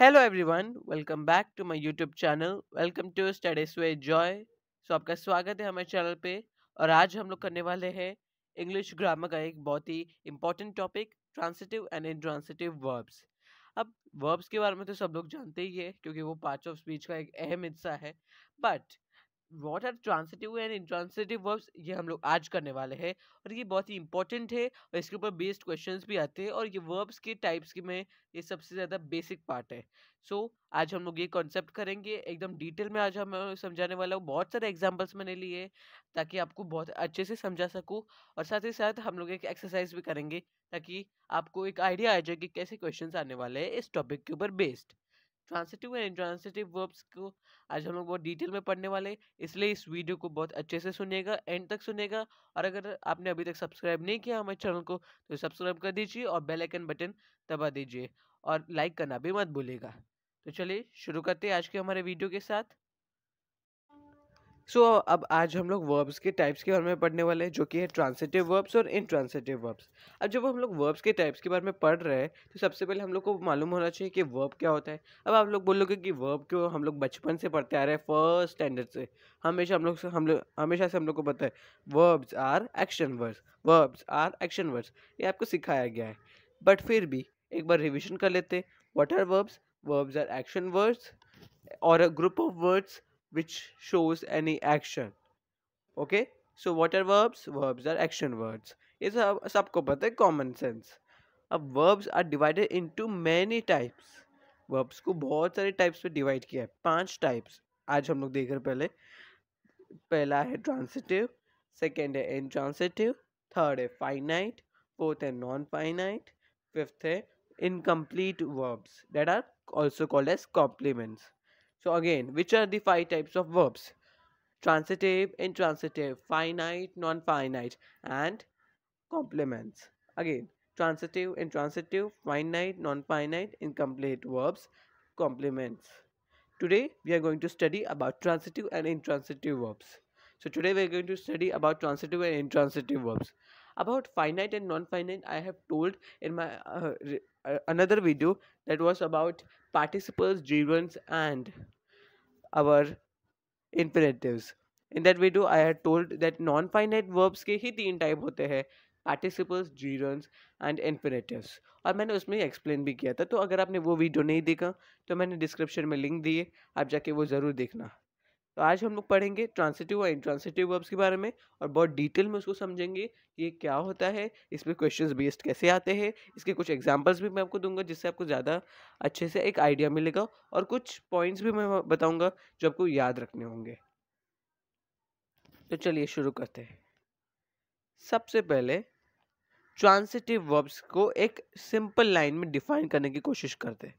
Hello everyone welcome back to my YouTube channel welcome to studies way Joy so आपका स्वागत है हमारे channel पे और आज हम लोग करने वाले हैं इंग्लिश ग्रामर का एक बहुत ही important topic transitive and intransitive verbs अब वर्ब्स के बारे में तो सब लोग जानते ही है क्योंकि वो पार्ट ऑफ स्पीच का एक अहम हिस्सा है but what are transitive and intransitive verbs ये हम लोग आज करने वाले हैं और ये बहुत ही इंपॉर्टेंट है और इसके ऊपर बेस्ड क्वेश्चंस भी आते हैं और ये वर्ब्स के टाइप्स के में ये सबसे ज़्यादा बेसिक पार्ट है सो so, आज हम लोग ये कॉन्सेप्ट करेंगे एकदम डिटेल में आज हम समझाने वाला हूँ बहुत सारे एग्जाम्पल्स मैंने लिए ताकि आपको बहुत अच्छे से समझा सकूँ और साथ ही साथ हम लोग एक एक्सरसाइज भी करेंगे ताकि आपको एक आइडिया आ जाए कि कैसे क्वेश्चन आने वाले हैं इस टॉपिक के ऊपर based transitive and intransitive verbs को आज हम लोग बहुत डिटेल में पढ़ने वाले इसलिए इस वीडियो को बहुत अच्छे से सुनेगा एंड तक सुनेगा और अगर आपने अभी तक सब्सक्राइब नहीं किया हमारे चैनल को तो सब्सक्राइब कर दीजिए और बेल आइकन बटन दबा दीजिए और लाइक करना भी मत भूलेगा तो चलिए शुरू करते हैं आज के हमारे वीडियो के साथ सो so, अब आज हम लोग वर्ब्स के टाइप्स के बारे में पढ़ने वाले हैं जो कि है ट्रांसिटिव वर्ब्स और इनट्रांसिटिव वर्ब्स अब जब हम लोग वर्ब्स के टाइप्स के बारे में पढ़ रहे हैं तो सबसे पहले हम लोग को मालूम होना चाहिए कि वर्ब क्या होता है अब आप लोग बोलोगे कि वर्ब क्यों हम लोग बचपन से पढ़ते आ रहे हैं फर्स्ट स्टैंडर्ड से हमेशा हम लोग हम लोग हमेशा से हम लोग को पता है verbs are action words verbs are action words ये आपको सिखाया गया है बट फिर भी एक बार रिविजन कर लेते हैं what are verbs verbs are action words और a group of words which shows any action okay so what are verbs verbs are action words ये सब सबको पता है कॉमन सेंस अब verbs are divided into many types verbs को बहुत सारे टाइप्स में डिवाइड किया है पांच टाइप्स आज हम लोग देख रहे पहले पहला है ट्रांसिटिव सेकेंड है इनट्रांसिटिव थर्ड है फाइनाइट फोर्थ है नॉन फाइनाइट फिफ्थ है incomplete verbs that are also called as complements so again, which are the five types of verbs? Transitive, intransitive, finite, non-finite and complements. Again, transitive, intransitive, finite, non-finite, incomplete verbs, complements. Today, we are going to study about transitive and intransitive verbs. So today we are going to study about transitive and intransitive verbs. About finite and non-finite, I have told in my uh, uh, another video that was about participles gerunds and our infinitives in that video i had told that non finite verbs के ही तीन type होते हैं participles, gerunds, and infinitives और मैंने उसमें explain भी किया था तो अगर आपने वो वीडियो नहीं देखा तो मैंने डिस्क्रिप्शन में लिंक दिए आप जाके वो ज़रूर देखना तो आज हम लोग पढ़ेंगे ट्रांसिटिव और इंट्रांसिटिव वर्ब्स के बारे में और बहुत डिटेल में उसको समझेंगे कि ये क्या होता है इस पर क्वेश्चन बेस्ड कैसे आते हैं इसके कुछ एग्जाम्पल्स भी मैं आपको दूंगा जिससे आपको ज़्यादा अच्छे से एक आइडिया मिलेगा और कुछ पॉइंट्स भी मैं बताऊँगा जो आपको याद रखने होंगे तो चलिए शुरू करते हैं सबसे पहले ट्रांसिटिव वर्ब्स को एक सिंपल लाइन में डिफाइन करने की कोशिश करते हैं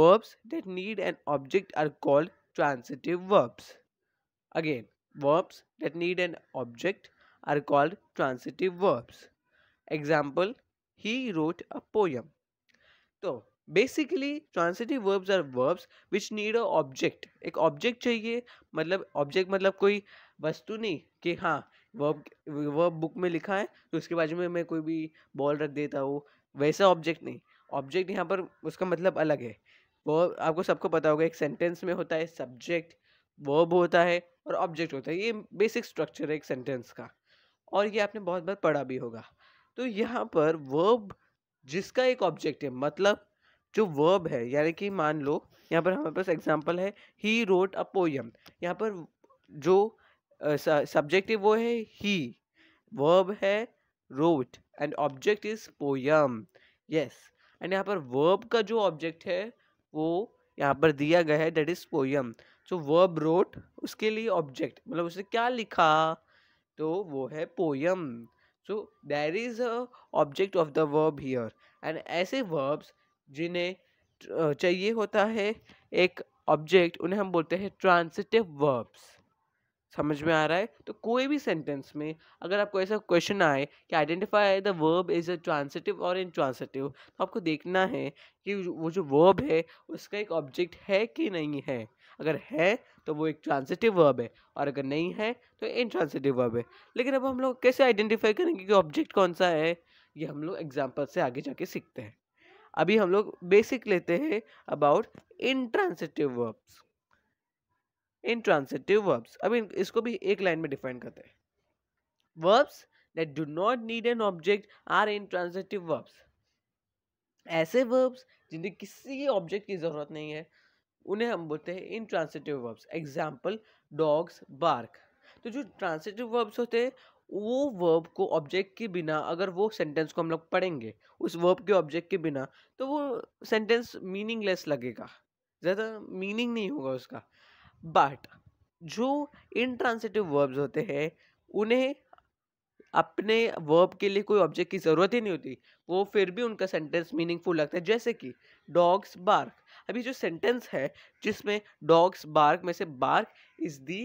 verbs that need an object are called transitive verbs. Again, verbs that need an object are called transitive verbs. Example, he wrote a poem. So, basically transitive verbs are verbs which need a object एक object चाहिए मतलब object मतलब कोई वस्तु नहीं कि हाँ verb verb book में लिखा है तो उसके बाजू में मैं कोई भी बॉल रख देता हूँ वैसा ऑब्जेक्ट नहीं ऑब्जेक्ट यहाँ पर उसका मतलब अलग है वर्ब आपको सबको पता होगा एक सेंटेंस में होता है सब्जेक्ट वर्ब होता है और ऑब्जेक्ट होता है ये बेसिक स्ट्रक्चर है एक सेंटेंस का और ये आपने बहुत बार पढ़ा भी होगा तो यहाँ पर वर्ब जिसका एक ऑब्जेक्ट है मतलब जो वर्ब है यानी कि मान लो यहाँ पर हमारे पास एग्जाम्पल है ही रोट अ पोयम यहाँ पर जो सब्जेक्ट है वो है ही वर्ब है wrote and object is poem yes and यहाँ पर वर्ब का जो ऑब्जेक्ट है वो यहाँ पर दिया गया है that is poem so verb wrote उसके लिए ऑब्जेक्ट मतलब उसने क्या लिखा तो वो है poem so there is a object of the verb here and ऐसे वर्ब्स जिन्हें चाहिए होता है एक ऑब्जेक्ट उन्हें हम बोलते हैं ट्रांसिटिव वर्ब्स समझ में आ रहा है तो कोई भी सेंटेंस में अगर आपको ऐसा क्वेश्चन आए कि identify the verb is a transitive और ट्रांसिटिव तो आपको देखना है कि वो जो वर्ब है उसका एक ऑब्जेक्ट है कि नहीं है अगर है तो वो एक ट्रांसिटिव वर्ब है और अगर नहीं है तो इन ट्रांसिटिव वर्ब है लेकिन अब हम लोग कैसे आइडेंटिफाई करेंगे कि ऑब्जेक्ट कौन सा है ये हम लोग एग्जाम्पल से आगे जाके सीखते हैं अभी हम लोग बेसिक लेते हैं about intransitive verbs intransitive verbs अब इसको भी एक लाइन में डिफाइन करते हैं verbs that do not need an object are intransitive verbs ऐसे वर्ब्स जिन्हें किसी ऑब्जेक्ट की ज़रूरत नहीं है उन्हें हम बोलते हैं intransitive verbs example dogs bark तो जो ट्रांसिटिव वर्ब्स होते हैं वो वर्ब को ऑब्जेक्ट के बिना अगर वो सेंटेंस को हम लोग पढ़ेंगे उस वर्ब के ऑब्जेक्ट के बिना तो वो सेंटेंस मीनिंगलेस लगेगा ज़्यादा मीनिंग नहीं होगा उसका बट जो इनट्रांसिटिव वर्ब्स होते हैं उन्हें अपने वर्ब के लिए कोई ऑब्जेक्ट की ज़रूरत ही नहीं होती वो फिर भी उनका सेंटेंस मीनिंगफुल लगता है जैसे कि डॉग्स बार्क अभी जो सेंटेंस है जिसमें डॉग्स बार्क में से bark is the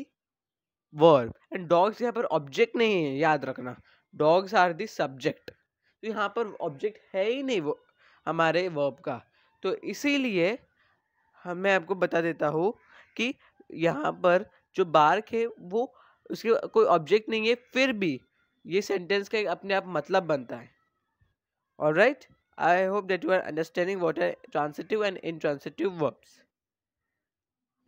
verb and dogs यहाँ पर ऑब्जेक्ट नहीं है याद रखना डॉग्स आर दी सब्जेक्ट तो यहाँ पर ऑब्जेक्ट है ही नहीं वो हमारे वर्ब का तो इसीलिए मैं आपको बता देता हूँ कि यहाँ पर जो बार्क है वो उसके कोई ऑब्जेक्ट नहीं है फिर भी ये सेंटेंस का एक अपने आप मतलब बनता है और right I hope that you are understanding what are transitive and intransitive verbs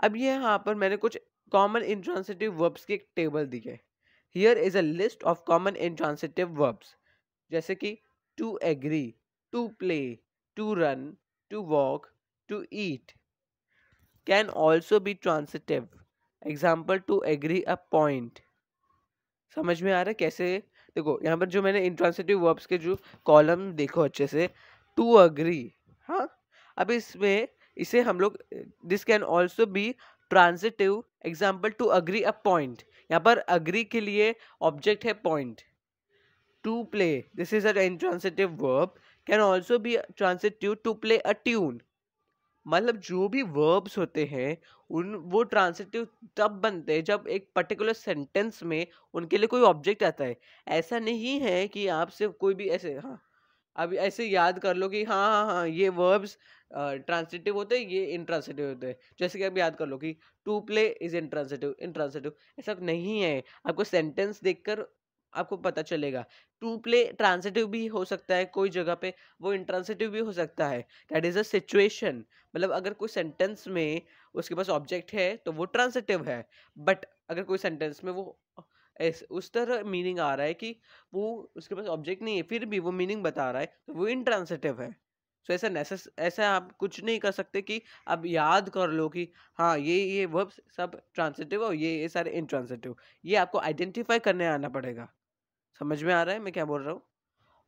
अब ये यहाँ पर मैंने कुछ कॉमन इंट्रांसिटिव वर्ब्स की एक टेबल दी है here is a list of common intransitive verbs जैसे कि to agree to play to run to walk to eat can also be transitive example to agree a point समझ में आ रहा है कैसे देखो यहाँ पर जो मैंने इंट्रांसिटिव वर्ब्स के जो कॉलम देखो अच्छे से टू अग्री हाँ अब इसमें इसे हम लोग this can also be transitive example to agree a point यहाँ पर अग्री के लिए ऑब्जेक्ट है point to play this is a intransitive verb can also be transitive to play a tune मतलब जो भी वर्ब्स होते हैं उन वो ट्रांसलेटिव तब बनते हैं जब एक पर्टिकुलर सेंटेंस में उनके लिए कोई ऑब्जेक्ट आता है ऐसा नहीं है कि आप सिर्फ कोई भी ऐसे हाँ अभी ऐसे याद कर लो कि हाँ हाँ हाँ ये वर्ब्स ट्रांसलेटिव होते हैं ये इंट्रांसलेटिव होते हैं जैसे कि आप याद कर लो कि to play is intransitive intransitive ऐसा नहीं है आपको सेंटेंस देखकर आपको पता चलेगा टू प्ले ट्रांसिटिव भी हो सकता है कोई जगह पे वो इंट्रांसिटिव भी हो सकता है दैट इज़ अ सिचुएशन मतलब अगर कोई सेंटेंस में उसके पास ऑब्जेक्ट है तो वो ट्रांसिटिव है बट अगर कोई सेंटेंस में वो ऐसे उस तरह मीनिंग आ रहा है कि वो उसके पास ऑब्जेक्ट नहीं है फिर भी वो मीनिंग बता रहा है तो वो इंट्रांसिटिव है सो so, ऐसा नेसेस ऐसा आप कुछ नहीं कर सकते कि आप याद कर लो कि हाँ ये ये वर्ब्स सब ट्रांसिटिव और ये ये सारे इंट्रांसिटिव ये आपको आइडेंटिफाई करने आना पड़ेगा समझ में आ रहा है मैं क्या बोल रहा हूँ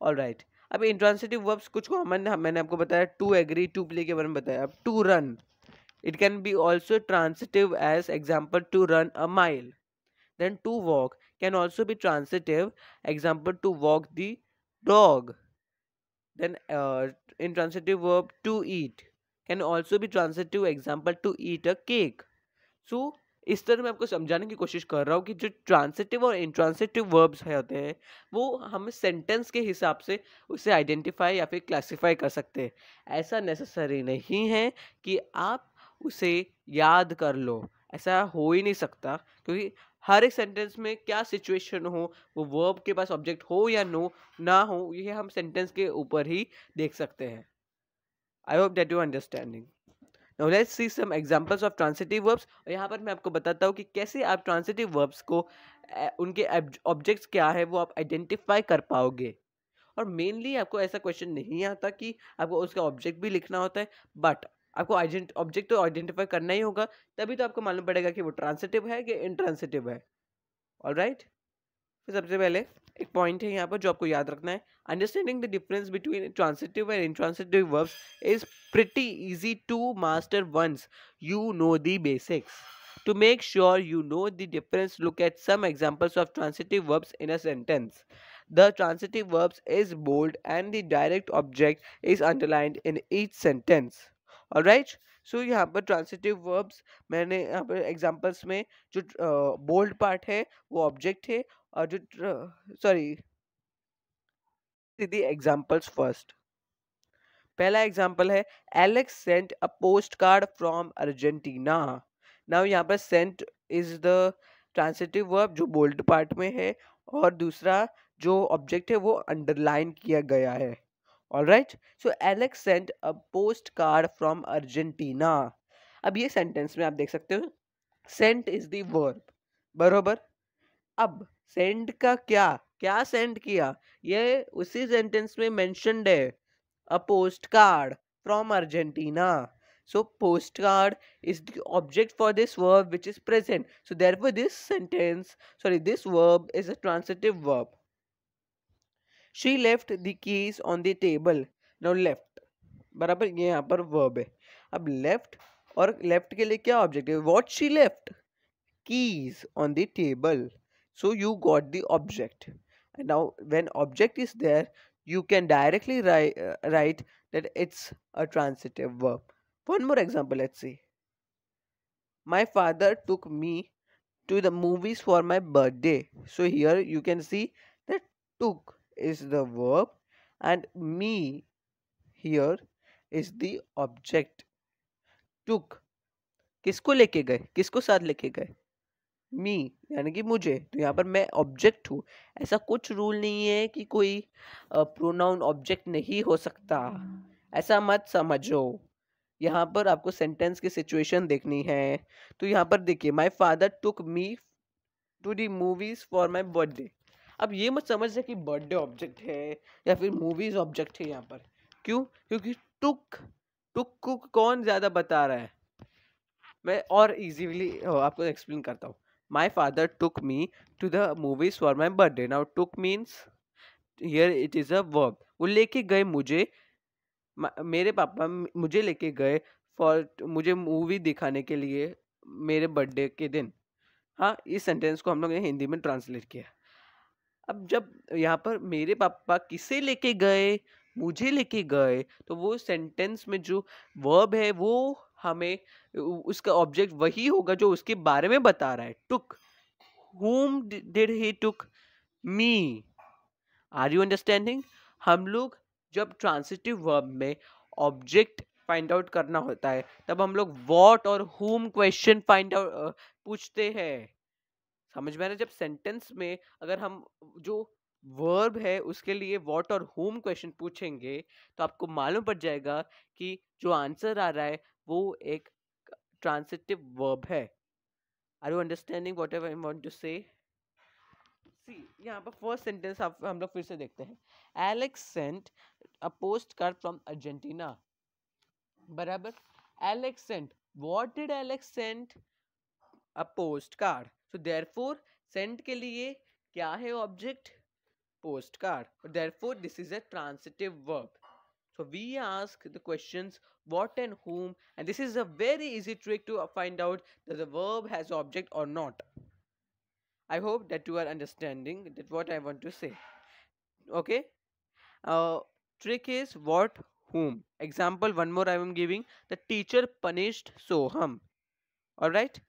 ऑल राइट अब इंट्रांसिटिव वर्ब्स कुछ कॉमन हमने मैंने आपको बताया टू एग्री टू प्ले के बारे में बताया अब to run it can be also transitive as example to run a mile then to walk can also be transitive example to walk the dog then uh, intransitive verb to eat can also be transitive example to eat a cake इस तरह मैं आपको समझाने की कोशिश कर रहा हूँ कि जो ट्रांसिटिव और इंट्रांसिटिव वर्ब्स है होते हैं वो हम सेंटेंस के हिसाब से उसे आइडेंटिफाई या फिर क्लासिफाई कर सकते हैं ऐसा नेसेसरी नहीं है कि आप उसे याद कर लो ऐसा हो ही नहीं सकता क्योंकि हर एक सेंटेंस में क्या सिचुएशन हो वो वर्ब के पास ऑब्जेक्ट हो या नो ना हो ये हम सेंटेंस के ऊपर ही देख सकते हैं I hope that you understanding now let's see some examples of transitive verbs और यहाँ पर मैं आपको बताता हूँ कि कैसे आप ट्रांसिटिव वर्ब्स को उनके ऑब्जेक्ट्स क्या है वो आप आइडेंटिफाई कर पाओगे और मेनली आपको ऐसा क्वेश्चन नहीं आता कि आपको उसका ऑब्जेक्ट भी लिखना होता है बट आपको आइडेंट ऑब्जेक्ट तो आइडेंटिफाई करना ही होगा तभी तो आपको मालूम पड़ेगा कि वो ट्रांसिटिव है कि इंट्रांसिटिव है ऑल राइट right? सबसे पहले एक पॉइंट है यहाँ पर जो आपको याद रखना है understanding the difference between transitive and intransitive verbs is pretty easy to master once you know the basics to make sure you know the difference look at some examples of transitive verbs in a sentence the transitive verbs is bold and the direct object is underlined in each sentence और right so यहाँ पर transitive verbs मैंने यहाँ पर examples में जो bold uh, part है वो ऑब्जेक्ट है uh, to, uh, sorry see पहला एग्जाम्पल है Alex sent a post card from Argentina now यहाँ पर sent is the transitive verb जो बोल्ड पार्ट में है और दूसरा जो ऑब्जेक्ट है वो अंडरलाइन किया गया है all right so Alex sent a post card from Argentina अब ये सेंटेंस में आप देख सकते हो सेंट इज दी वर्ब बरोबर अब सेंड का क्या क्या सेंड किया ये उसी सेंटेंस में मैं post card from Argentina so post card is the for this verb which is present so therefore this sentence sorry this verb is a transitive verb she left the keys on the table no left बराबर ये यहाँ पर verb है अब left और left के लिए क्या ऑब्जेक्ट है what she left keys on the table so you got the object and now when object is there you can directly write, uh, write that it's a transitive verb one more example let's see my father took me to the movies for my birthday so here you can see that took is the verb and me here is the object took Kisko leke gaye? Kisko साथ leke gaye? Me यानी कि मुझे तो यहाँ पर मैं object हूँ ऐसा कुछ रूल नहीं है कि कोई प्रोनाउन ऑब्जेक्ट नहीं हो सकता ऐसा मत समझो यहाँ पर आपको सेंटेंस की सिचुएशन देखनी है तो यहाँ पर देखिए my father took me to the movies for my birthday अब ये मत रहे कि बर्थडे ऑब्जेक्ट है या फिर मूवीज़ ऑब्जेक्ट है यहाँ पर क्यों क्योंकि टुक टुक कुक कौन ज़्यादा बता रहा है मैं और इजीली आपको एक्सप्लेन करता हूँ my father took me to the movies for my birthday now took means here it is a verb वो लेके गए मुझे मेरे पापा मुझे लेके गए फॉर मुझे मूवी दिखाने के लिए मेरे बर्थडे के दिन हाँ इस सेंटेंस को हम लोग ने हिंदी में ट्रांसलेट किया अब जब यहाँ पर मेरे पापा किसे लेके गए मुझे लेके गए तो वो सेंटेंस में जो वर्ब है वो हमें उसका ऑब्जेक्ट वही होगा जो उसके बारे में बता रहा है took whom did he took me are you understanding हम लोग जब ट्रांसिटिव वर्ब में ऑब्जेक्ट फाइंड आउट करना होता है तब हम लोग वॉट और होम क्वेश्चन फाइंड आउट पूछते हैं समझ में आ जब सेंटेंस में अगर हम जो वर्ब है उसके लिए वॉट और होम क्वेश्चन पूछेंगे तो आपको मालूम पड़ जाएगा कि जो आंसर आ रहा है वो एक ट्रांसिटिव वर्ब है are you understanding whatever I want to say see यहाँ पर फर्स्ट सेंटेंस आप हम लोग फिर से देखते हैं Alex sent a post card from Argentina बराबर Alex sent what did Alex sent a post card so therefore sent के लिए क्या है object post card therefore this is a transitive verb So we ask the questions what and whom and this is a very easy trick to find out that the verb has object or not. I hope that you are understanding that what I want to say. Okay. Uh, trick is what whom. Example one more I am giving. The teacher punished Soham. Alright.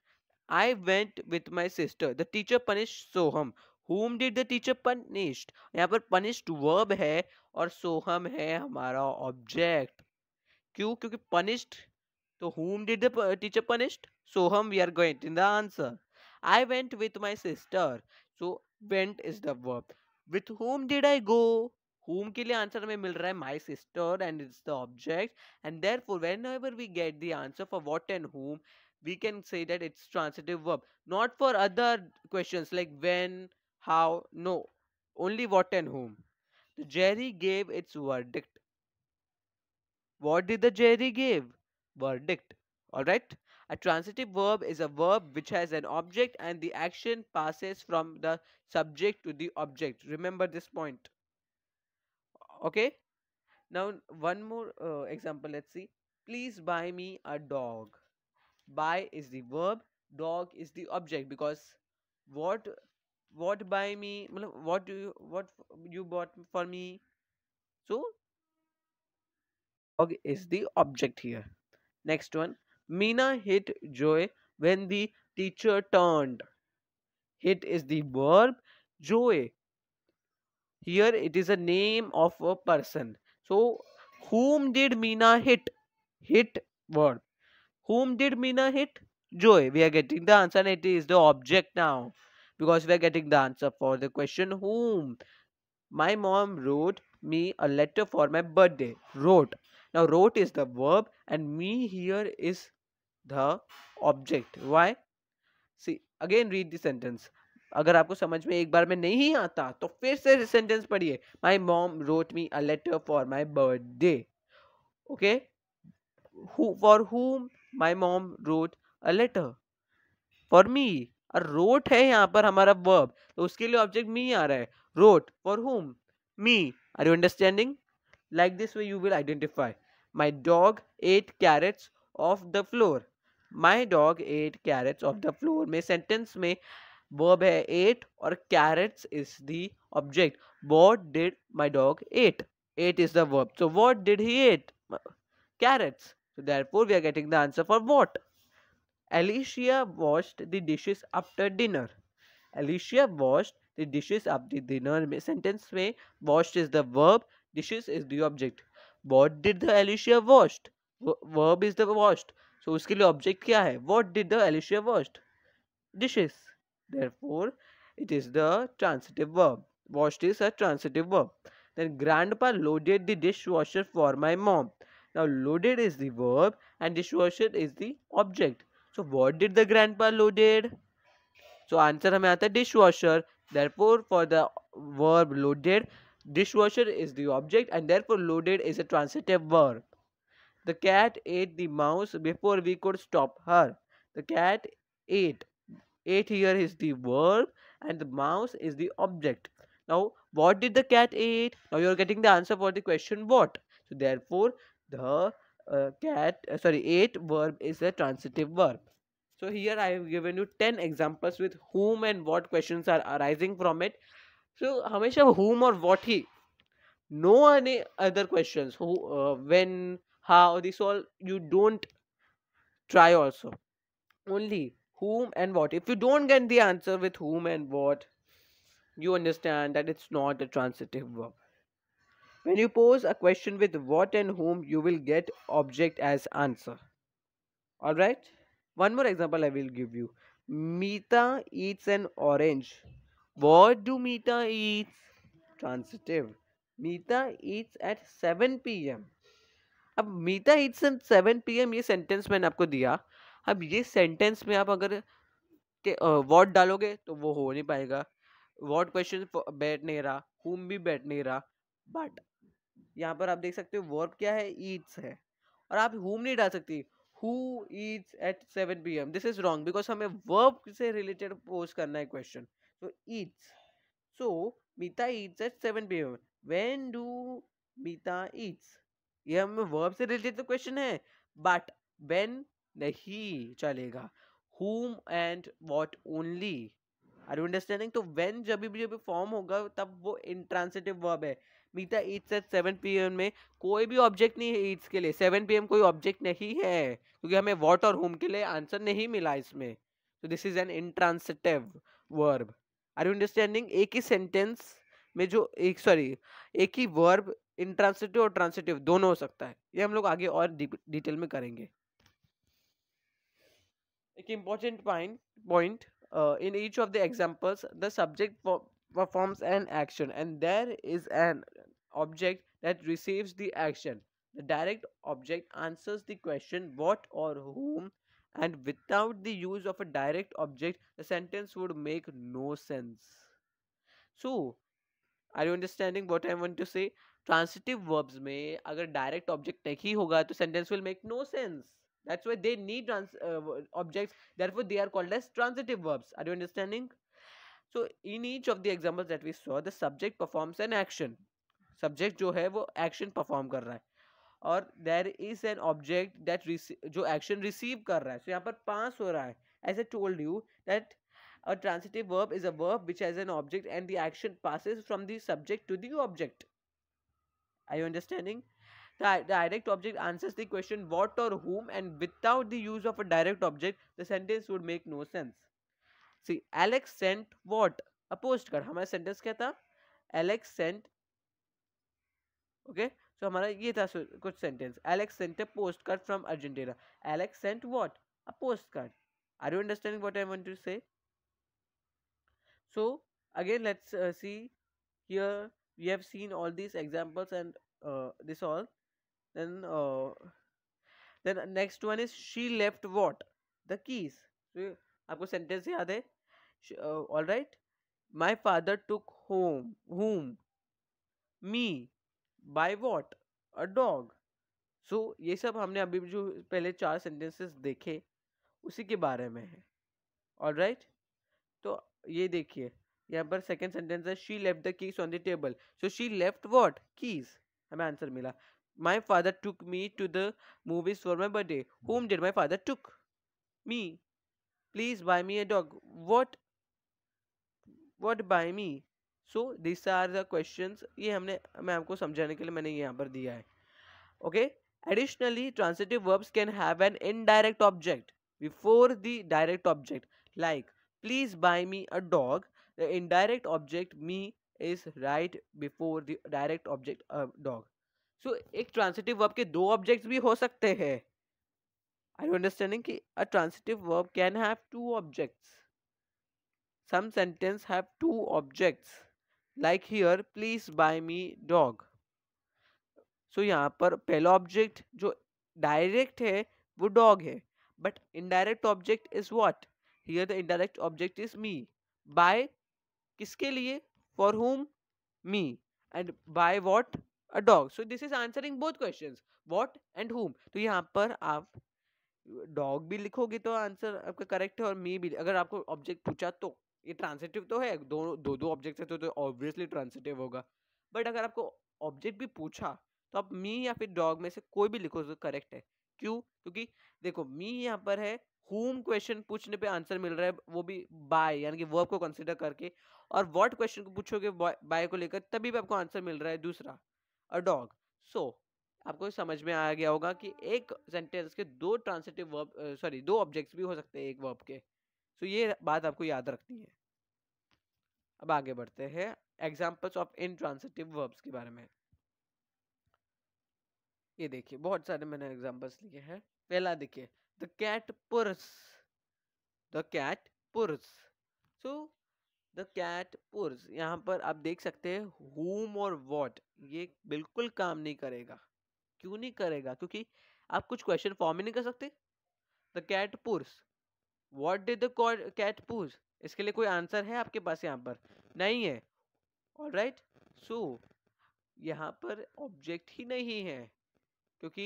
I went with my sister. The teacher punished Soham. Whom did the teacher punished यहाँ पर punished verb है और सोहम है हमारा object क्यों क्योंकि punished तो whom did the teacher punished Soham we are going in the answer I went with my sister so went is the verb with whom did I go whom के लिए answer हमें मिल रहा है my sister and it's the object and therefore whenever we get the answer for what and whom we can say that it's transitive verb not for other questions like when how, no, only what and whom. The jury gave its verdict. What did the jury give? Verdict. Alright? A transitive verb is a verb which has an object and the action passes from the subject to the object. Remember this point. Okay? Now, one more uh, example. Let's see. Please buy me a dog. Buy is the verb, dog is the object because what what buy me what do you what you bought for me so okay, is mm-hmm. the object here next one Mina hit Joy when the teacher turned hit is the verb Joy here it is a name of a person so whom did Mina hit hit verb whom did Mina hit Joy we are getting the answer and it is the object now because we are getting the answer for the question whom. My mom wrote me a letter for my birthday. Wrote. Now, wrote is the verb and me here is the object. Why? See, again read the sentence. अगर आपको समझ में एक बार में नहीं आता तो फिर से सेंटेंस पढ़िए my mom wrote me a letter for my birthday okay for whom my mom wrote a letter for me और रोट है यहाँ पर हमारा वर्ब तो उसके लिए ऑब्जेक्ट मी आ रहा है wrote for whom me are you understanding like this way you will identify my dog ate carrots off the floor my dog ate carrots off the floor में सेंटेंस में वर्ब है ate और carrots is the object what did my dog ate ate is the verb so what did he ate carrots. So therefore we are getting the answer for what? Alicia washed the dishes after dinner. Alicia washed the dishes after dinner. Sentence way washed is the verb, dishes is the object. What did the Alicia washed? Verb is the washed. So उसके लिए object What did the Alicia washed? Dishes. Therefore, it is the transitive verb. Washed is a transitive verb. Then grandpa loaded the dishwasher for my mom. Now loaded is the verb and dishwasher is the object so what did the grandpa loaded so answer हमें आता है dishwasher therefore for the verb loaded dishwasher is the object and therefore loaded is a transitive verb the cat ate the mouse before we could stop her the cat ate ate here is the verb and the mouse is the object now what did the cat eat now you are getting the answer for the question what so therefore the uh, cat uh, sorry eight verb is a transitive verb so here i have given you 10 examples with whom and what questions are arising from it so hamesha whom or what he no any other questions who uh, when how this all you don't try also only whom and what if you don't get the answer with whom and what you understand that it's not a transitive verb When you pose a question with what and whom, you will get object as answer. all right One more example I will give you. Meeta eats an orange. What do Meeta eats? Transitive. Meeta eats at 7 p.m. अब Meeta eats at seven p m ये sentence मैंने आपको दिया अब ये sentence में आप अगर वॉट डालोगे तो वो हो नहीं पाएगा वॉट क्वेश्चन बैठ नहीं रहा होम भी बैठ नहीं रहा बट यहाँ पर आप देख सकते हो वर्ब क्या है ईट्स है और आप हुम नहीं डाल सकती who eats at seven p m this is wrong because हमें वर्ब से रिलेटेड पोज करना है question so eats so Meeta eats at seven p m when do Meeta eats ये हमें वर्ब से रिलेटेड क्वेश्चन तो है बट वेन नहीं चलेगा whom and what only are you understanding तो वेन जब भी जब फॉर्म होगा तब वो इंट्रांसिटिव वर्ब है Meeta eats at seven p में कोई भी ऑब्जेक्ट नहीं है ईट्स के लिए सेवन पी कोई ऑब्जेक्ट नहीं है क्योंकि हमें वॉट और होम के लिए आंसर नहीं मिला इसमें तो this is an intransitive verb are you understanding एक ही सेंटेंस में जो एक सॉरी एक ही वर्ब इंट्रांसिटिव और ट्रांसिटिव दोनों हो सकता है ये हम लोग आगे और डिटेल में करेंगे एक important point point in each of the examples the subject performs an action and there is an object that receives the action. The direct object answers the question what or whom and without the use of a direct object the sentence would make no sense. So are you understanding what I want to say? Transitive verbs में a direct object नहीं होगा sentence will make no sense. That's why they need trans uh, objects. Therefore, they are called as transitive verbs. Are you understanding? So, in each of the examples that we saw, the subject performs an action. Subject जो है वो action perform कर रहा है और there is an object that जो action receive कर रहा है सो so, यहाँ पर पास हो रहा है as I told you that a transitive verb is a verb which has an object and the action passes from the subject to the object I you understanding direct object answer the question what और whom and without the use of a direct object the sentence would make no sense see Alex sent what a post card हमारा sentence क्या था Alex Saint okay so हमारा ये था कुछ sentence Alex sent a post card from Argentina Alex sent what a post card are you understand what I want to say so again let's see here we have seen all this examples and this all then then next one is she left what the keys आपको sentence याद है all right my father took whom whom me buy what a dog so ये सब हमने अभी जो पहले चार सेंटेंसेस देखे उसी के बारे में है ऑल राइट right? तो ये देखिए यहाँ पर सेकेंड सेंटेंस है she left the keys on the table so she left what keys हमें आंसर मिला my father took me to the movies for my birthday whom did my father took me please buy me a dog what what buy me so this are the question ये हमने मैं आपको समझाने के लिए मैंने यहाँ पर दिया है okay additionally transitive verbs can have an indirect object before the direct object like please buy me a dog the indirect object me is right before the direct object dog so एक transitive verb के दो objects भी हो सकते हैं आई you understanding कि a transitive verb can have two objects some sentence have two objects like here please buy me dog so यहाँ पर पहला ऑब्जेक्ट जो डायरेक्ट है वो डॉग है but indirect object is what here the indirect object is me buy किसके लिए for whom me and buy what a dog so this is answering both question what and whom तो यहाँ पर आप dog भी लिखोगे तो आंसर आपका करेक्ट है और मी भी अगर आपको ऑब्जेक्ट पूछा तो ये ट्रांसिटिव तो है दो दो दो ऑब्जेक्ट है तो ऑब्वियसली तो ट्रांसिटिव होगा बट अगर आपको ऑब्जेक्ट भी पूछा तो आप मी या फिर डॉग में से कोई भी लिखो तो करेक्ट है क्यों क्योंकि देखो मी यहाँ पर है होम क्वेश्चन पूछने पे आंसर मिल रहा है वो भी बाय यानी कि वर्ब को कंसिडर करके और वर्ड क्वेश्चन को पूछोगे बाय को लेकर तभी भी आपको आंसर मिल रहा है दूसरा अ डॉग सो आपको समझ में आ गया होगा कि एक सेंटेंस के दो ट्रांसिटिव वर्ब सॉरी दो ऑब्जेक्ट्स भी हो सकते हैं एक वर्ब के सो ये बात आपको याद रखनी है अब आगे बढ़ते हैं एग्जाम्पल्स ऑफ इनट्रांसिटिव वर्ब्स के बारे में ये देखिए बहुत सारे मैंने एग्जाम्पल्स लिए हैं पहला देखिए the cat purrs the cat purrs so the cat purrs यहाँ पर आप देख सकते हैं होम और वॉट ये बिल्कुल काम नहीं करेगा क्यों नहीं करेगा क्योंकि आप कुछ क्वेश्चन फॉर्म ही नहीं कर सकते the cat purrs what did the cat purrs इसके लिए कोई आंसर है आपके पास यहाँ पर नहीं है ऑल राइट सो यहाँ पर ऑब्जेक्ट ही नहीं है क्योंकि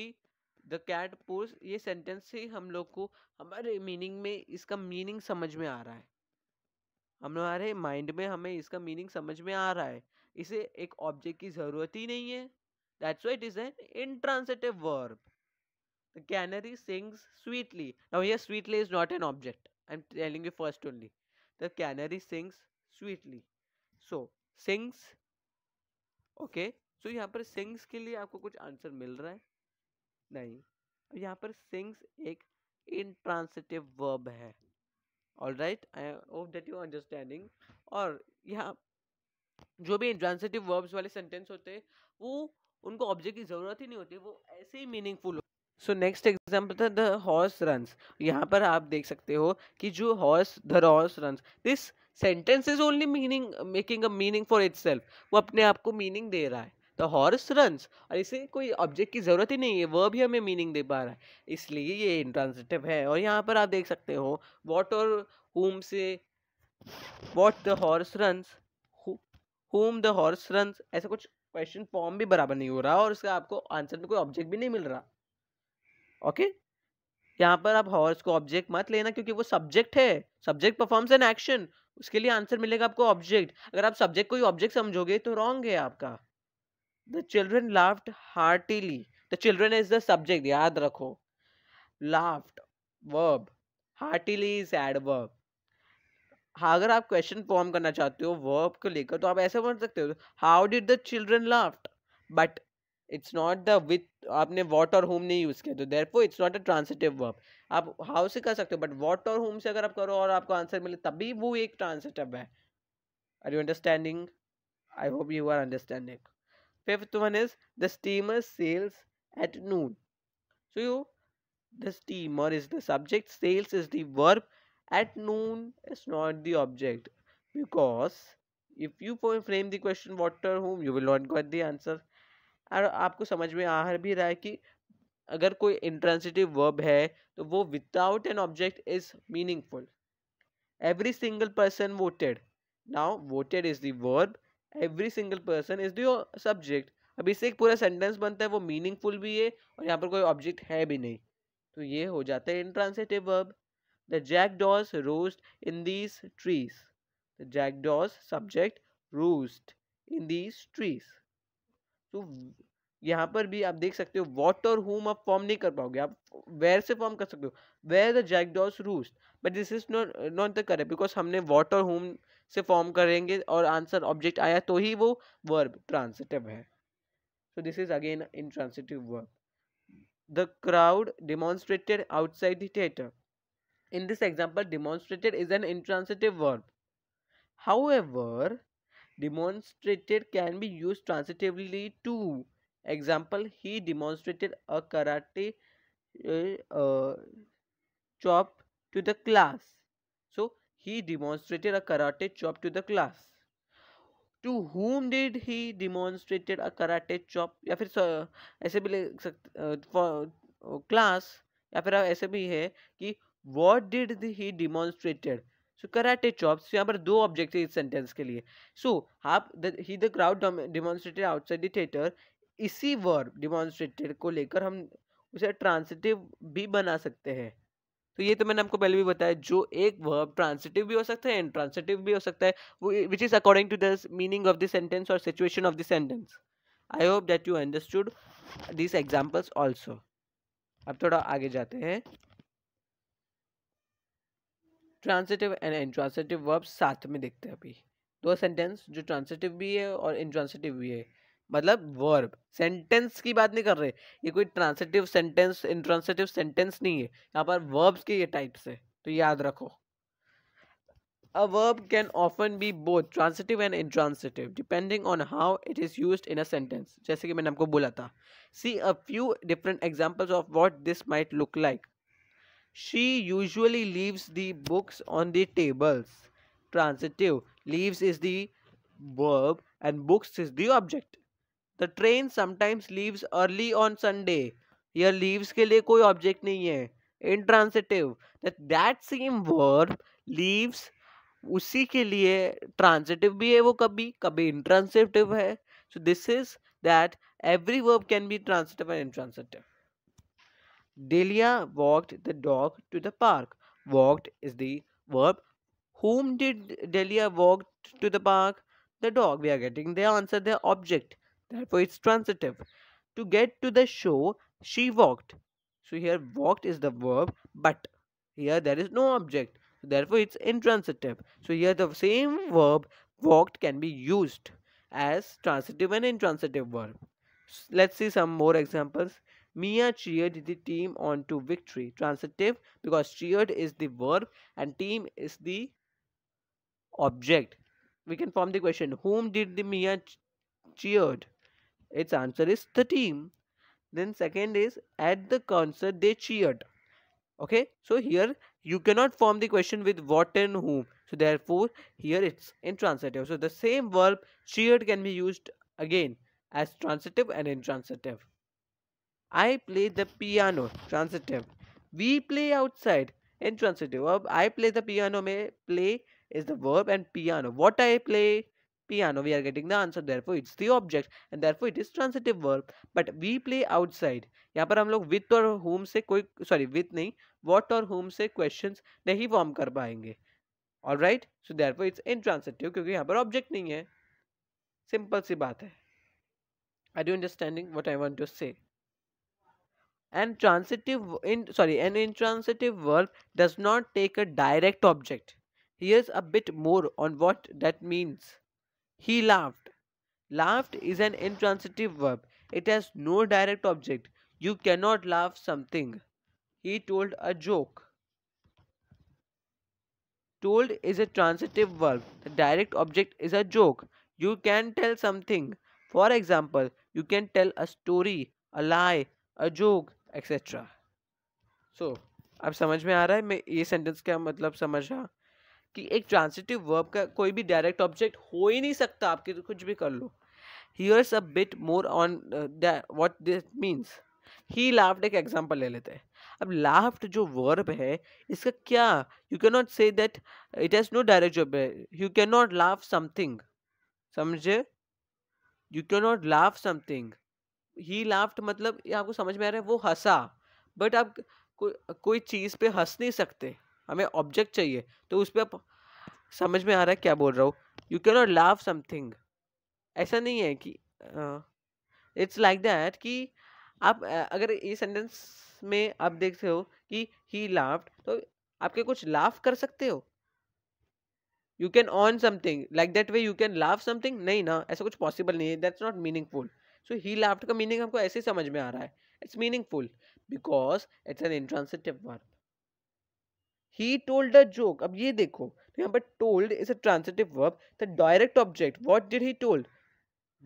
द कैट पूज ये सेंटेंस से हम लोग को हमारे मीनिंग में इसका मीनिंग समझ में आ रहा है हमारे माइंड में हमें इसका मीनिंग समझ में आ रहा है इसे एक ऑब्जेक्ट की ज़रूरत ही नहीं है that's why it is an intransitive verb The canary sings sweetly. Now here sweetly is not an object. I'm telling you first only. The canary sings sweetly. So sings. Okay. So so, यहाँ पर sings के लिए आपको कुछ answer मिल रहा है नहीं तो यहाँ पर सिंग्स एक इंट्रांसिटिव वर्ब है all right I hope that you understanding और यहाँ जो भी इंट्रांसिटिव वर्ब्स वाले सेंटेंस होते हैं वो उनको ऑब्जेक्ट की ज़रूरत ही नहीं होती वो ऐसे ही मीनिंगफुल सो नेक्स्ट एग्जाम्पल था द हॉर्स रन्स यहाँ पर आप देख सकते हो कि जो horse the horse runs this sentence is only meaning making a meaning for self वो अपने आप को मीनिंग दे रहा है द हॉर्स रन्स और इसे कोई ऑब्जेक्ट की ज़रूरत ही नहीं है वह भी हमें मीनिंग दे पा रहा है इसलिए ये इंट्रांसिटिव है और यहाँ पर आप देख सकते हो वॉट और हुम से what the horse runs whom the horse runs ऐसा कुछ क्वेश्चन फॉर्म भी बराबर नहीं हो रहा और उसका आपको आंसर में कोई ऑब्जेक्ट भी नहीं मिल रहा ओके यहाँ पर आप हॉर्स को ऑब्जेक्ट मत लेना क्योंकि वो सब्जेक्ट है सब्जेक्ट परफॉर्म्स एन एक्शन उसके लिए आंसर मिलेगा आपको ऑब्जेक्ट अगर आप सब्जेक्ट को ही ऑब्जेक्ट समझोगे तो रॉन्ग है आपका the children laughed heartily the children is the subject याद रखो laughed verb heartily is adverb हाँ अगर आप क्वेश्चन फॉर्म करना चाहते हो वर्ब को लेकर तो आप ऐसे बन सकते हो how did the children laughed but it's not the with आपने वॉट और होम नहीं यूज किया तो there it's not a transitive verb आप हाउ से कर सकते हो बट वॉट और होम से अगर आप करो और आपको आंसर मिले तभी वो एक ट्रांसिटिव है are you understanding I hope you are understanding fifth one is the steamer sails at noon so you the steamer is the subject sails is the at noon is not the object because if you frame the question what और whom you will not got the answer और आपको समझ में आ भी रहा है कि अगर कोई इंट्रेंसिटिव वर्ब है तो वो without an object is meaningful every single person voted now voted is the verb verb every single person is the subject subject अब इससे एक पूरा सेंटेंस बनता है वो मीनिंगफुल भी है और यहाँ पर कोई ऑब्जेक्ट है भी नहीं तो ये हो जाता है intransitive verb the jackdaws roost in these trees the jackdaws subject roost in these trees तो यहाँ पर भी आप देख सकते हो वॉट और होम आप फॉर्म नहीं कर पाओगे आप वेयर से फॉर्म कर सकते हो where the jackdaws roost but this is not not the correct because हमने वॉट और होम से फॉर्म करेंगे और आंसर ऑब्जेक्ट आया तो ही वो वर्ब ट्रांसिटिव है so this is again transitive verb the crowd demonstrated outside the theatre example demonstrated is an is an verb however demonstrated can be used transitively to example he demonstrated a karate uh, uh, chop to the class so he demonstrated a karate chop to the class to whom did he demonstrated a karate chop या फिर ऐसे भी ले सकते class या फिर ऐसे भी है कि what did he demonstrated so karate chops यहाँ पर दो ऑब्जेक्ट है इस सेंटेंस के लिए सो हाफ ही the crowd demonstrated outside the theatre इसी वर्ब डिमॉन्स्ट्रेटेड को लेकर हम उसे ट्रांसिटिव भी बना सकते हैं तो ये तो मैंने आपको पहले भी बताया जो एक वर्ब ट्रांसिटिव भी हो सकता है इंट्रांसिटिव भी हो सकता है वो which is according to the meaning of the sentence और situation of the sentence I hope that you understood this examples also अब थोड़ा आगे जाते हैं ट्रांसिटिव एंड इंट्रांसिटिव वर्ब साथ में देखते हैं अभी दो सेंटेंस जो ट्रांसिटिव भी है और इंट्रांसिटिव भी है मतलब वर्ब सेंटेंस की बात नहीं कर रहे ये कोई ट्रांसिटिव सेंटेंस इंट्रांसिटिव सेंटेंस नहीं है यहाँ पर वर्ब्स के ये टाइप्स है तो याद रखो a verb can often be both transitive and intransitive depending on how it is use in a sentence जैसे कि मैंने आपको बोला था see a few different examples of what this might look like She usually leaves the books on the tables. Transitive. Leaves is the verb and books is the object. The train sometimes leaves early on Sunday. here leaves ke liye koi object nahi hai intransitive. That that same verb leaves उसी के लिए transitive भी है वो कभी कभी intransitive है. So this is that every verb can be transitive and intransitive. Delia walked the dog to the park. Walked is the verb. Whom did Delia walk to the park? The dog. We are getting the answer, the object. Therefore, it's transitive. To get to the show, she walked. So here walked is the verb, but here there is no object. Therefore, it's intransitive. So here the same verb walked can be used as transitive and intransitive verb. Let's see some more examples. Mia cheered the team on to victory. Transitive because cheered is the verb and team is the object. We can form the question whom did the Mia cheered? Its answer is the team. Then second is at the concert they cheered. Okay, so here you cannot form the question with what and whom. So therefore here it's intransitive. So the same verb cheered can be used again as transitive and intransitive. I play the piano transitive we play outside intransitive Verb. I play the piano. में play is the verb and piano. What I play? piano we are getting the answer therefore it's the object and therefore it is transitive verb but we play outside यहाँ पर हम लोग with or whom से कोई sorry with नहीं what or whom से questions नहीं form कर पाएंगे all right so therefore it's intransitive क्योंकि यहाँ पर object नहीं है simple सी बात है are you understanding what I want to say and transitive in sorry an intransitive verb does not take a direct object here's a bit more on what that means he laughed laughed is an intransitive verb it has no direct object you cannot laugh something he told a joke told is a transitive verb the direct object is a joke you can tell something for example you can tell a story a lie a joke etcetera so hmm. अब समझ में आ रहा है मैं ये sentence क्या मतलब समझ रहा कि एक ट्रांसिटिव वर्ब का कोई भी डायरेक्ट ऑब्जेक्ट हो ही नहीं सकता आपके तो कुछ भी कर लो here's a bit more on what this means he laughed एक एग्जाम्पल ले लेते हैं अब लाफ्ट जो वर्ब है इसका क्या you can not say that it has no direct job you can not laugh something समझे you can not laugh something he laughed मतलब ये आपको समझ में आ रहा है वो हंसा बट आप को, कोई चीज़ पे हंस नहीं सकते हमें ऑब्जेक्ट चाहिए तो उस पर आप समझ में आ रहा है क्या बोल रहा हूँ you can not laugh something ऐसा नहीं है कि इट्स लाइक दैट कि आप अगर ये सेंटेंस में आप देखते हो कि ही लाफ्ट तो आपके कुछ लाफ कर सकते हो you can on something like that way you can laugh something नहीं ना ऐसा कुछ पॉसिबल नहीं है that's not meaningful so he laughed का मीनिंग हमको ऐसे समझ में आ रहा है it's meaningful because it's an intransitive verb he told a joke अब ये देखो तो यहाँ पर told is a transitive verb the direct object what did he told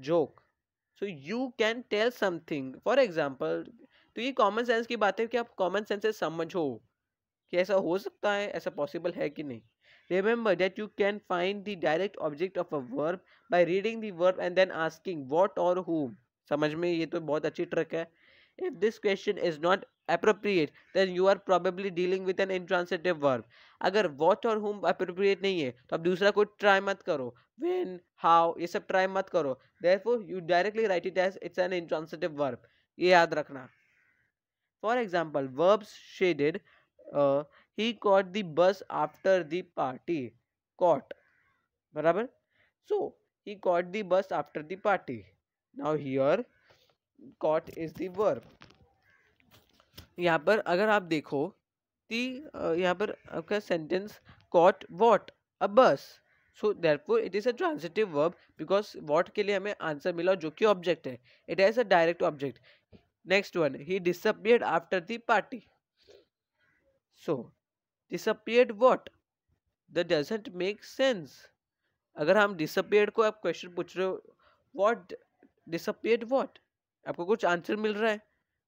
joke so you can tell something for example तो ये common sense की बात है कि आप कॉमन सेंस से समझो कि ऐसा हो सकता है ऐसा पॉसिबल है कि नहीं remember that you can find the direct object of a verb by reading the verb and then asking what or or समझ में ये तो बहुत अच्छी ट्रिक है if this question is not appropriate then you are probably dealing with an intransitive verb अगर what और whom appropriate नहीं है तो आप दूसरा कोई ट्राई मत करो वेन हाउ ये सब ट्राई मत करो for you directly write it as it's an intransitive verb ये याद रखना for example verbs shaded he caught the bus after the party caught बराबर so he caught the bus after the party now here caught is the verb यहाँ पर अगर आप देखो कि uh, यहाँ पर आपका sentence cot what a bus so therefore it is a transitive verb because what के लिए हमें आंसर मिला जो कि ऑब्जेक्ट है it as a direct object next one he disappeared after the party so disappeared what the doesn't make sense अगर हम डिसअपियड को आप क्वेश्चन पूछ रहे हो वॉट डिसअपियड वॉट आपको कुछ आंसर मिल रहा है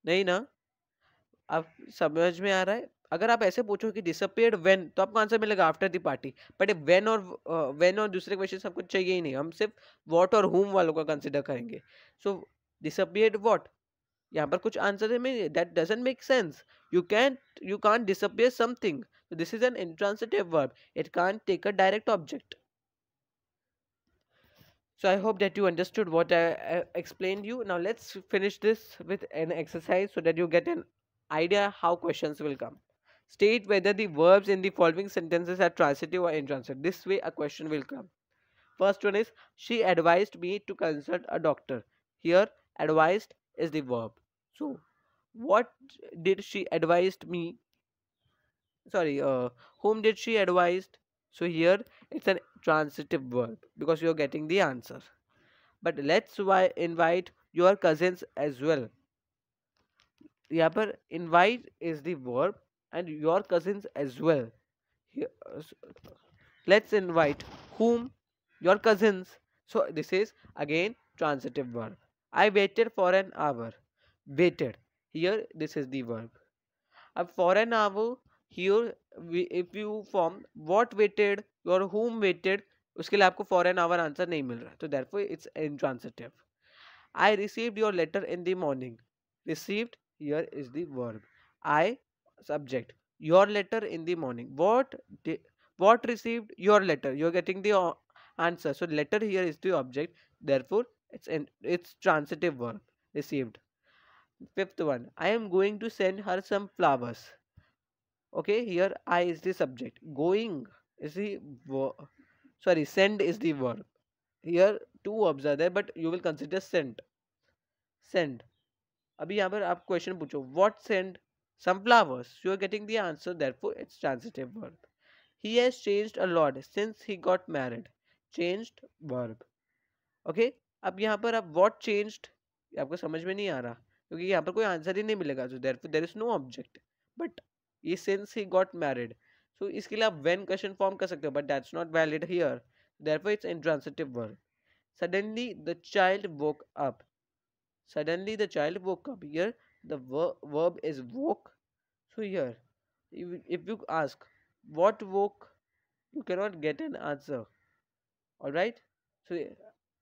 नहीं ना आप समझ में आ रहा है अगर आप ऐसे पूछो कि डिसअपियड वेन तो आपको आंसर मिलेगा after the party but when और वेन और दूसरे क्वेश्चन आपको चाहिए ही नहीं हम सिर्फ वॉट और होम वालों का कंसिडर करेंगे सो डिसअपियड वॉट यहाँ पर कुछ आंसर मिले that doesn't make sense you can you can't disappear something this is an intransitive verb it can't take a direct object so i hope that you understood what i uh, explained you now let's finish this with an exercise so that you get an idea how questions will come state whether the verbs in the following sentences are transitive or intransitive this way a question will come first one is she advised me to consult a doctor here advised is the verb so what did she advised me sorry uh, whom did she advised so here it's a transitive verb because you're getting the answer but let's invite your cousins as well Yeah, but invite is the verb and your cousins as well let's invite whom your cousins so this is again transitive verb i waited for an hour waited here this is the verb अब for an hour here we, if you form what waited your whom waited, weighted उसके लिए आपको foreign hour answer नहीं मिल रहा So therefore it's intransitive I received your letter in the morning received here is the verb I subject your letter in the morning what what received your letter you're getting the uh, answer so letter here is the object therefore it's in, it's transitive verb received fifth one I am going to send her some flowers okay here i is the subject going is the verb sorry send is the verb here two verbs are there but you will consider sent send अभी यहाँ पर आप question पूछो what sent some flowers you are getting the answer therefore it's transitive verb he has changed a lot since he got married changed verb okay अब यहाँ पर आप what changed आपको समझ में नहीं आ रहा क्योंकि यहाँ पर कोई आंसर ही नहीं मिलेगा so there there is no object but since he got married. So इसके लिए आप when question form कर सकते हो but that's not valid here. Therefore it's intransitive verb. Suddenly the child woke up. Suddenly the child woke up. Here the verb is woke. So here if, if you ask what woke you cannot get an answer. Alright. So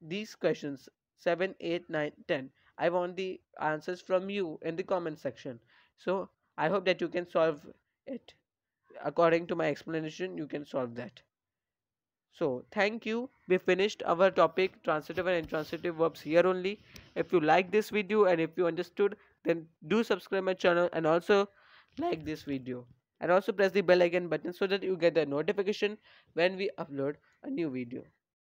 these questions 7, 8, 9, 10. I want the answers from you in the comment section. So i hope that you can solve it according to my explanation you can solve that so thank you we finished our topic transitive and intransitive verbs here only if you like this video and if you understood then do subscribe my channel and also like this video and also press the bell icon button so that you get the notification when we upload a new video